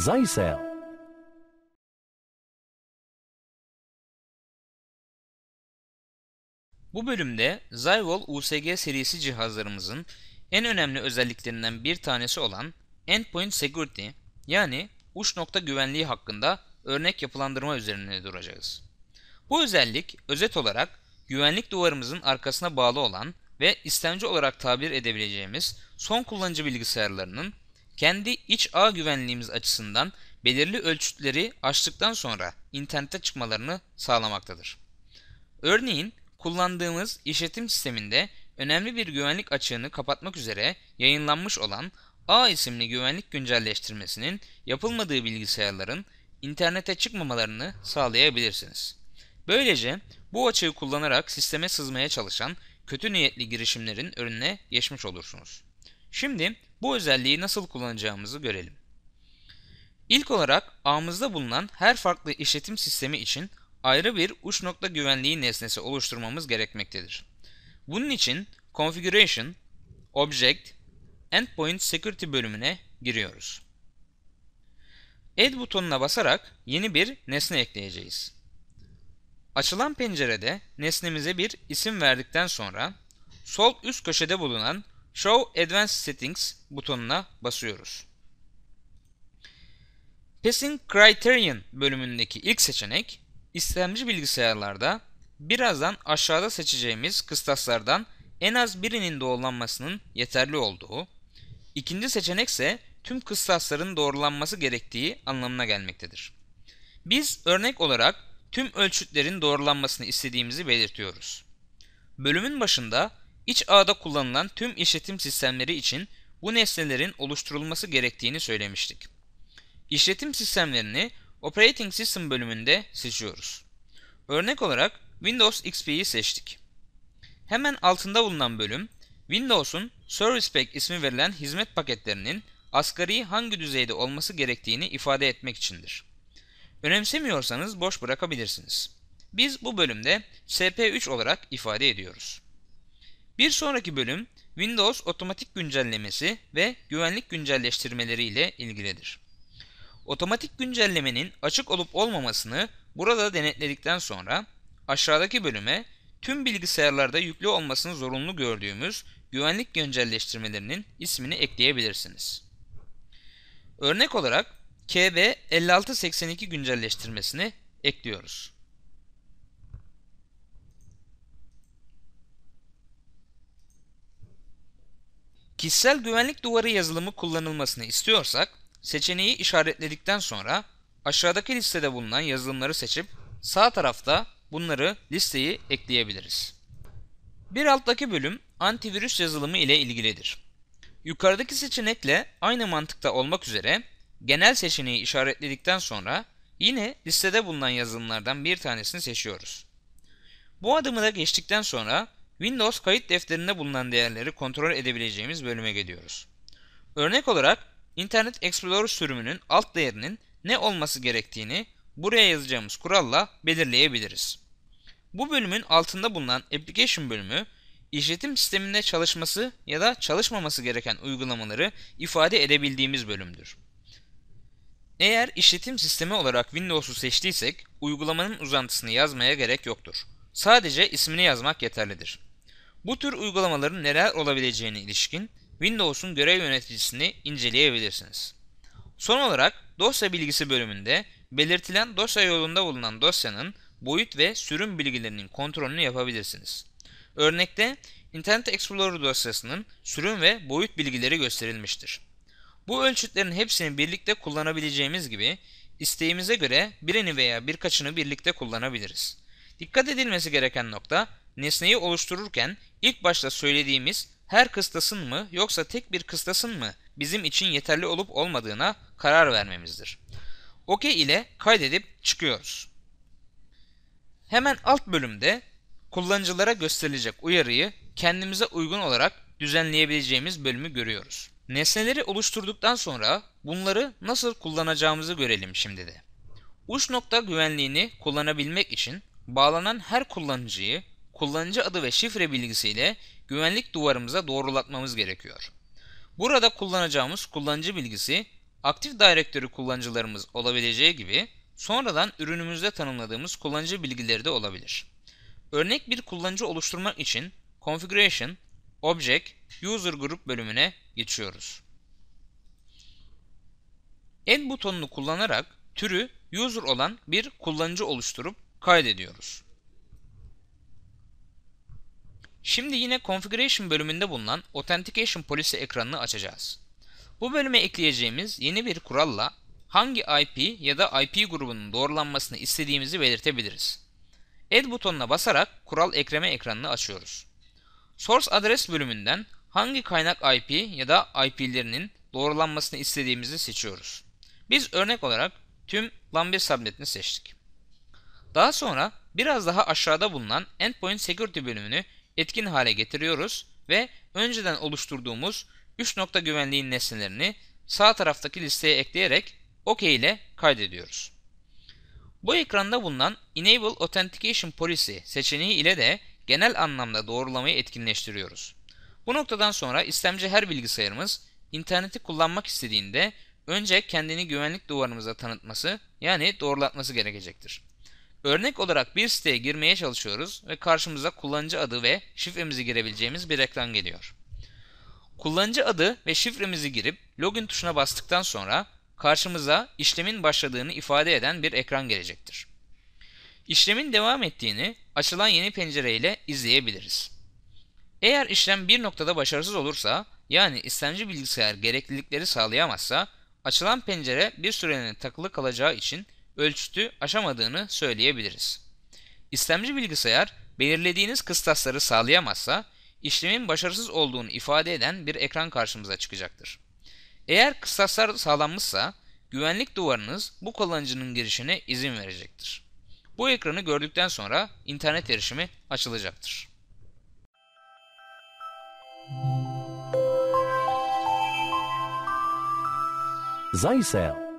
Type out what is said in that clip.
Zycel. Bu bölümde Zywall USG serisi cihazlarımızın en önemli özelliklerinden bir tanesi olan Endpoint Security yani uç nokta güvenliği hakkında örnek yapılandırma üzerine duracağız. Bu özellik özet olarak güvenlik duvarımızın arkasına bağlı olan ve istemci olarak tabir edebileceğimiz son kullanıcı bilgisayarlarının kendi iç ağ güvenliğimiz açısından belirli ölçütleri aştıktan sonra internete çıkmalarını sağlamaktadır. Örneğin kullandığımız işletim sisteminde önemli bir güvenlik açığını kapatmak üzere yayınlanmış olan A isimli güvenlik güncelleştirmesinin yapılmadığı bilgisayarların internete çıkmamalarını sağlayabilirsiniz. Böylece bu açığı kullanarak sisteme sızmaya çalışan kötü niyetli girişimlerin önüne geçmiş olursunuz. Şimdi bu özelliği nasıl kullanacağımızı görelim. İlk olarak ağımızda bulunan her farklı işletim sistemi için ayrı bir uç nokta güvenliği nesnesi oluşturmamız gerekmektedir. Bunun için Configuration, Object, Endpoint Security bölümüne giriyoruz. Add butonuna basarak yeni bir nesne ekleyeceğiz. Açılan pencerede nesnemize bir isim verdikten sonra sol üst köşede bulunan Show Advanced Settings butonuna basıyoruz. Passing Criterion bölümündeki ilk seçenek istemci bilgisayarlarda birazdan aşağıda seçeceğimiz kıstaslardan en az birinin doğrulanmasının yeterli olduğu, ikinci seçenek ise tüm kıstasların doğrulanması gerektiği anlamına gelmektedir. Biz örnek olarak tüm ölçütlerin doğrulanmasını istediğimizi belirtiyoruz. Bölümün başında İç ağda kullanılan tüm işletim sistemleri için bu nesnelerin oluşturulması gerektiğini söylemiştik. İşletim sistemlerini Operating System bölümünde seçiyoruz. Örnek olarak Windows XP'yi seçtik. Hemen altında bulunan bölüm Windows'un Service Pack ismi verilen hizmet paketlerinin asgari hangi düzeyde olması gerektiğini ifade etmek içindir. Önemsemiyorsanız boş bırakabilirsiniz. Biz bu bölümde SP3 olarak ifade ediyoruz. Bir sonraki bölüm Windows otomatik güncellemesi ve güvenlik güncelleştirmeleri ile ilgilidir. Otomatik güncellemenin açık olup olmamasını burada denetledikten sonra aşağıdaki bölüme tüm bilgisayarlarda yüklü olmasını zorunlu gördüğümüz güvenlik güncelleştirmelerinin ismini ekleyebilirsiniz. Örnek olarak KB5682 güncelleştirmesini ekliyoruz. Kişisel güvenlik duvarı yazılımı kullanılmasını istiyorsak seçeneği işaretledikten sonra aşağıdaki listede bulunan yazılımları seçip sağ tarafta bunları listeyi ekleyebiliriz. Bir alttaki bölüm antivirüs yazılımı ile ilgilidir. Yukarıdaki seçenekle aynı mantıkta olmak üzere genel seçeneği işaretledikten sonra yine listede bulunan yazılımlardan bir tanesini seçiyoruz. Bu adımı da geçtikten sonra Windows kayıt defterinde bulunan değerleri kontrol edebileceğimiz bölüme geliyoruz. Örnek olarak Internet Explorer sürümünün alt değerinin ne olması gerektiğini buraya yazacağımız kuralla belirleyebiliriz. Bu bölümün altında bulunan Application bölümü işletim sisteminde çalışması ya da çalışmaması gereken uygulamaları ifade edebildiğimiz bölümdür. Eğer işletim sistemi olarak Windows'u seçtiysek uygulamanın uzantısını yazmaya gerek yoktur. Sadece ismini yazmak yeterlidir. Bu tür uygulamaların neler olabileceğine ilişkin Windows'un görev yöneticisini inceleyebilirsiniz. Son olarak dosya bilgisi bölümünde belirtilen dosya yolunda bulunan dosyanın boyut ve sürüm bilgilerinin kontrolünü yapabilirsiniz. Örnekte Internet Explorer dosyasının sürüm ve boyut bilgileri gösterilmiştir. Bu ölçütlerin hepsini birlikte kullanabileceğimiz gibi isteğimize göre birini veya birkaçını birlikte kullanabiliriz. Dikkat edilmesi gereken nokta Nesneyi oluştururken ilk başta söylediğimiz her kıstasın mı yoksa tek bir kıstasın mı bizim için yeterli olup olmadığına karar vermemizdir. Okey ile kaydedip çıkıyoruz. Hemen alt bölümde kullanıcılara gösterilecek uyarıyı kendimize uygun olarak düzenleyebileceğimiz bölümü görüyoruz. Nesneleri oluşturduktan sonra bunları nasıl kullanacağımızı görelim şimdi de. Uç nokta güvenliğini kullanabilmek için bağlanan her kullanıcıyı kullanıcı adı ve şifre bilgisiyle güvenlik duvarımıza doğrulatmamız gerekiyor. Burada kullanacağımız kullanıcı bilgisi aktif direktörü kullanıcılarımız olabileceği gibi sonradan ürünümüzde tanımladığımız kullanıcı bilgileri de olabilir. Örnek bir kullanıcı oluşturmak için Configuration, Object, User Group bölümüne geçiyoruz. Add butonunu kullanarak türü user olan bir kullanıcı oluşturup kaydediyoruz. Şimdi yine Configuration bölümünde bulunan Authentication Policy ekranını açacağız. Bu bölüme ekleyeceğimiz yeni bir kuralla hangi IP ya da IP grubunun doğrulanmasını istediğimizi belirtebiliriz. Add butonuna basarak kural ekleme ekranını açıyoruz. Source Address bölümünden hangi kaynak IP ya da IP'lerinin doğrulanmasını istediğimizi seçiyoruz. Biz örnek olarak tüm LAN1 subnetini seçtik. Daha sonra biraz daha aşağıda bulunan Endpoint Security bölümünü etkin hale getiriyoruz ve önceden oluşturduğumuz 3 nokta güvenliğin nesnelerini sağ taraftaki listeye ekleyerek OK ile kaydediyoruz. Bu ekranda bulunan Enable Authentication Policy seçeneği ile de genel anlamda doğrulamayı etkinleştiriyoruz. Bu noktadan sonra istemci her bilgisayarımız interneti kullanmak istediğinde önce kendini güvenlik duvarımıza tanıtması yani doğrulatması gerekecektir. Örnek olarak bir siteye girmeye çalışıyoruz ve karşımıza kullanıcı adı ve şifremizi girebileceğimiz bir ekran geliyor. Kullanıcı adı ve şifremizi girip login tuşuna bastıktan sonra karşımıza işlemin başladığını ifade eden bir ekran gelecektir. İşlemin devam ettiğini açılan yeni pencereyle izleyebiliriz. Eğer işlem bir noktada başarısız olursa, yani istemci bilgisayar gereklilikleri sağlayamazsa, açılan pencere bir sürenin takılı kalacağı için ölçütü aşamadığını söyleyebiliriz. İstemci bilgisayar belirlediğiniz kıstasları sağlayamazsa işlemin başarısız olduğunu ifade eden bir ekran karşımıza çıkacaktır. Eğer kıstaslar sağlanmışsa güvenlik duvarınız bu kullanıcının girişine izin verecektir. Bu ekranı gördükten sonra internet erişimi açılacaktır. Zycel